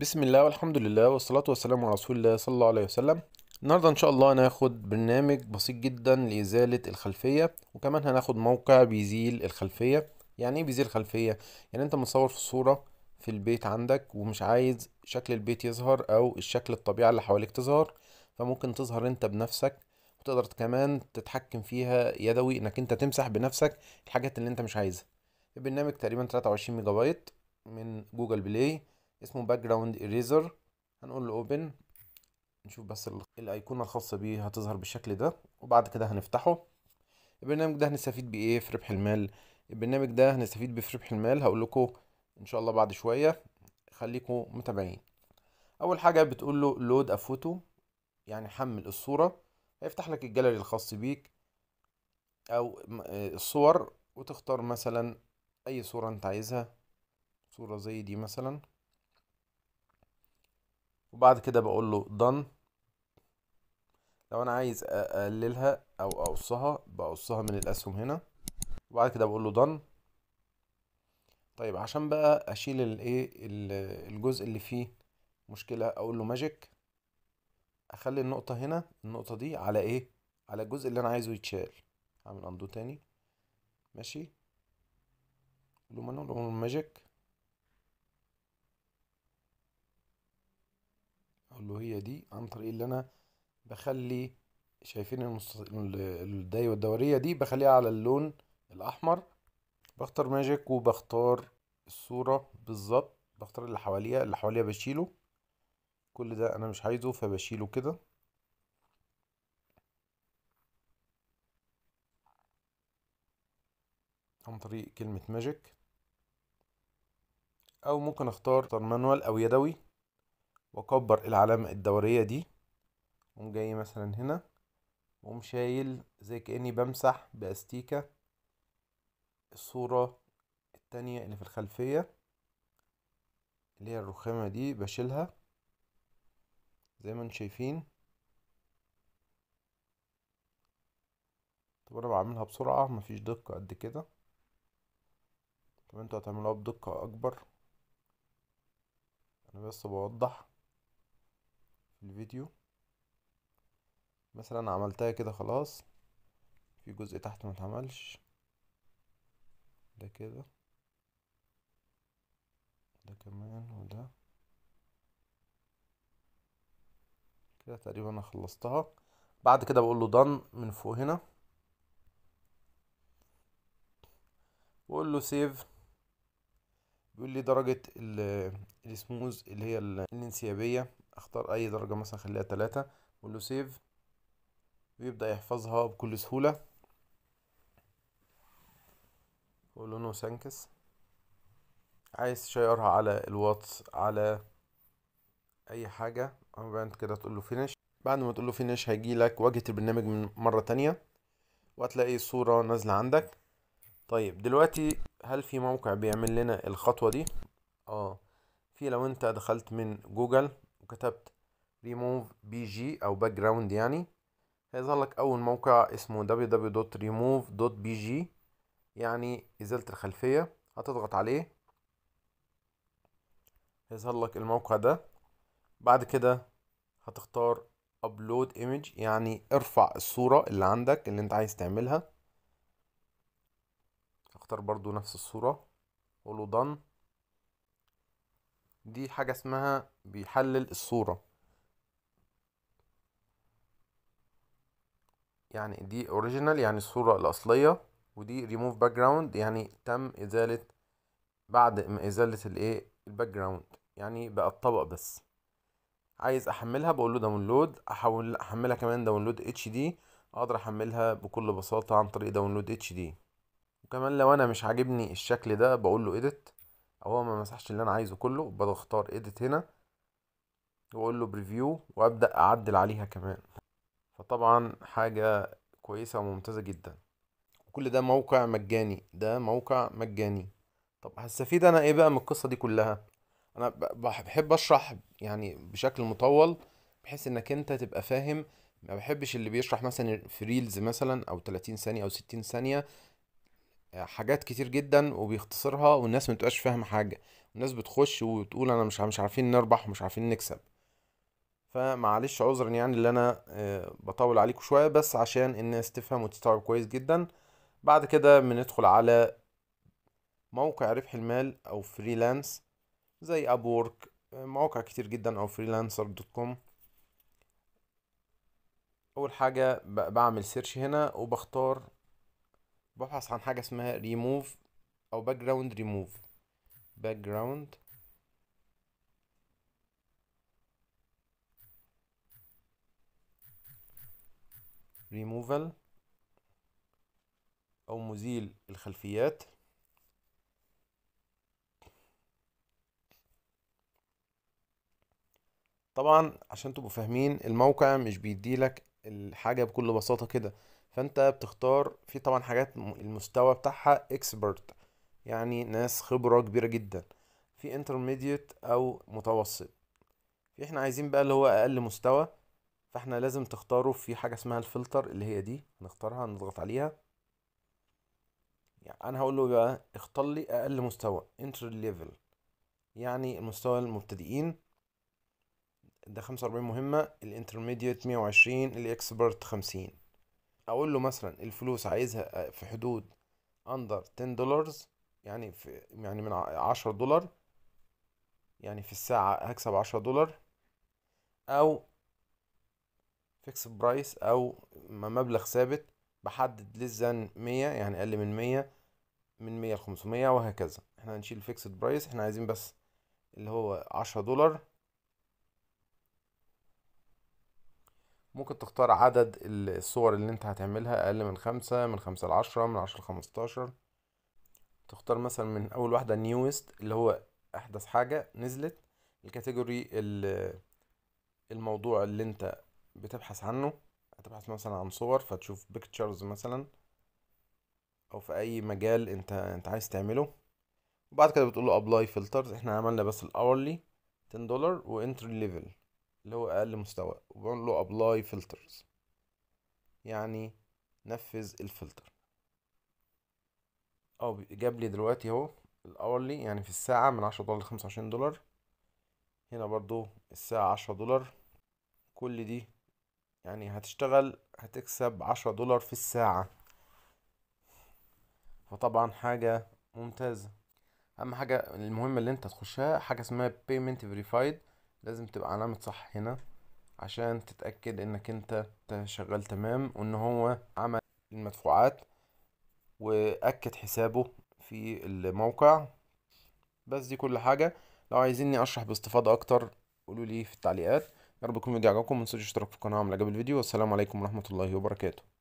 بسم الله والحمد لله والصلاة والسلام على رسول الله صلى الله عليه وسلم النهاردة إن شاء الله هناخد برنامج بسيط جدا لإزالة الخلفية وكمان هناخد موقع بيزيل الخلفية يعني إيه بيزيل الخلفية؟ يعني أنت متصور في الصورة في البيت عندك ومش عايز شكل البيت يظهر أو الشكل الطبيعة اللي حواليك تظهر فممكن تظهر أنت بنفسك وتقدر كمان تتحكم فيها يدوي إنك أنت تمسح بنفسك الحاجات اللي أنت مش عايزها البرنامج تقريبا 23 ميجا بايت من جوجل بلاي اسمه باك جراوند اريزر هنقول له اوبن نشوف بس الايقونه الخاصه بيه هتظهر بالشكل ده وبعد كده هنفتحه البرنامج ده هنستفيد بايه في ربح المال البرنامج ده هنستفيد بيه في ربح المال هقول لكم ان شاء الله بعد شويه خليكم متابعين اول حاجه بتقول له لود افوتو يعني حمل الصوره هيفتح لك الجاليري الخاص بيك او آه، الصور وتختار مثلا اي صوره انت عايزها صوره زي دي مثلا وبعد كده بقول له دن لو انا عايز اقللها او اقصها بقصها من الاسهم هنا وبعد كده بقول له دن طيب عشان بقى اشيل الايه الجزء اللي فيه مشكله اقول له ماجيك اخلي النقطه هنا النقطه دي على ايه على الجزء اللي انا عايزه يتشال هعمل اندو تاني ماشي لومانو لومانو ماجيك هي دي عن طريق اللي أنا بخلي شايفين المست... الداي والدورية دي بخليها على اللون الأحمر بختار ماجيك وبختار الصورة بالظبط بختار اللي حواليها اللي حواليها بشيله كل ده أنا مش عايزه فبشيله كده عن طريق كلمة ماجيك أو ممكن أختار مانوال أو يدوي واكبر العلامة الدورية دي اقوم جاي مثلا هنا واقوم شايل زي كأني بمسح بأستيكة الصورة التانية اللي في الخلفية اللي هي الرخامة دي بشيلها زي ما انتم شايفين طب انا بعملها بسرعة مفيش دقة قد كده طب انتوا هتعملوها بدقة اكبر انا بس بوضح في الفيديو مثلا عملتها كده خلاص في جزء تحت ما اتعملش ده كده ده كمان وده كده تقريبا انا خلصتها بعد كده بقول له دان من فوق هنا بقول له سيف بيقول لي درجة السموز اللي هي الانسيابية اختار اي درجة مثلا خليها تلاتة اقول له سيف ويبدأ يحفظها بكل سهولة اقول له نو سانكس عايز تشيرها على الواتس على اي حاجة وبعد كده تقول له فينش بعد ما تقول له فينش هيجي لك واجهة البرنامج من مرة تانية وهتلاقي الصورة نازلة عندك طيب دلوقتي هل في موقع بيعمل لنا الخطوة دي اه في لو انت دخلت من جوجل وكتبت remove bg او باك جراوند يعني هيظهر لك اول موقع اسمه www.remove.bg يعني ازالة الخلفية هتضغط عليه هيظهر لك الموقع ده بعد كده هتختار upload image يعني ارفع الصورة اللي عندك اللي انت عايز تعملها هختار برضو نفس الصورة وله done دي حاجة اسمها بيحلل الصورة يعني دي اوريجينال يعني الصورة الأصلية ودي ريموف باك جراوند يعني تم إزالة بعد ما إزالة الإيه الباك جراوند يعني بقى الطبق بس عايز أحملها بقول له داونلود أحول أحملها كمان داونلود اتش دي أقدر أحملها بكل بساطة عن طريق داونلود اتش دي وكمان لو أنا مش عاجبني الشكل ده بقول له إيديت او هو ما مسحش اللي انا عايزه كله بختار اديت هنا واقول له بريفيو وابدا اعدل عليها كمان فطبعا حاجه كويسه وممتازه جدا كل ده موقع مجاني ده موقع مجاني طب هستفيد انا ايه بقى من القصه دي كلها انا بحب اشرح يعني بشكل مطول بحيث انك انت تبقى فاهم ما بحبش اللي بيشرح مثلا في ريلز مثلا او 30 ثانيه او 60 ثانيه حاجات كتير جدا وبيختصرها والناس ما تبقاش فاهمه حاجه الناس بتخش وتقول انا مش مش عارفين نربح ومش عارفين نكسب فمعلش عذرا يعني اللي انا آه، بطول عليكم شويه بس عشان الناس تفهم وتستوعب كويس جدا بعد كده بندخل على موقع ربح المال او فريلانس زي ابورك آه، مواقع كتير جدا او فريلانسر دوت كوم اول حاجه بعمل سيرش هنا وبختار ببحث عن حاجة اسمها ريموف او باك جراوند ريموف باك جراوند ريموفال او مزيل الخلفيات طبعا عشان تبقوا فاهمين الموقع مش بيديلك الحاجة بكل بساطة كده فانت بتختار في طبعا حاجات المستوى بتاعها اكسبرت يعني ناس خبرة كبيرة جدا في انترميديت او متوسط في احنا عايزين بقى اللي هو اقل مستوى فاحنا لازم تختاره في حاجة اسمها الفلتر اللي هي دي نختارها نضغط عليها يعني انا هقول له بقى اختار لي اقل مستوى انتر ليفل يعني مستوى المبتدئين ده خمسة وأربعين مهمة الانترميديت مية وعشرين الاكسبرت خمسين اقول له مثلا الفلوس عايزها آه، في حدود اندر 10 دولارز يعني في يعني من 10 دولار يعني في الساعة هكسب 10 دولار او فيكس برايس او مبلغ ثابت بحدد للزن 100 يعني اقل من 100 من 100 ل 500 وهكذا احنا هنشيل فيكس برايس احنا عايزين بس اللي هو 10 دولار ممكن تختار عدد الصور اللي انت هتعملها اقل من خمسة من خمسة لعشرة من عشرة لخمستاشر تختار مثلا من اول واحدة نيوست اللي هو احدث حاجة نزلت الكاتيجوري الموضوع اللي انت بتبحث عنه هتبحث مثلا عن صور فتشوف بيكتشرز مثلا او في اي مجال انت انت عايز تعمله وبعد كده بتقول له ابلاي فلترز احنا عملنا بس الاورلي 10 دولار وانتري ليفل اللي هو اقل مستوى وبقول له ابلاي فلترز يعني نفذ الفلتر او جاب لي دلوقتي اهو الاورلي يعني في الساعة من عشرة دولار لخمسة وعشرين دولار هنا برضو الساعة عشرة دولار كل دي يعني هتشتغل هتكسب عشرة دولار في الساعة فطبعا حاجة ممتازة اهم حاجة المهمة اللي انت تخشها حاجة اسمها payment verified لازم تبقى علامة صح هنا عشان تتأكد انك انت شغال تمام وان هو عمل المدفوعات واكد حسابه في الموقع بس دي كل حاجة لو عايزيني اشرح باستفاضة اكتر قولوا لي في التعليقات يارب يكون الفيديو عجبكم منسوش اشتراك في القناة وعمل عجب الفيديو والسلام عليكم ورحمة الله وبركاته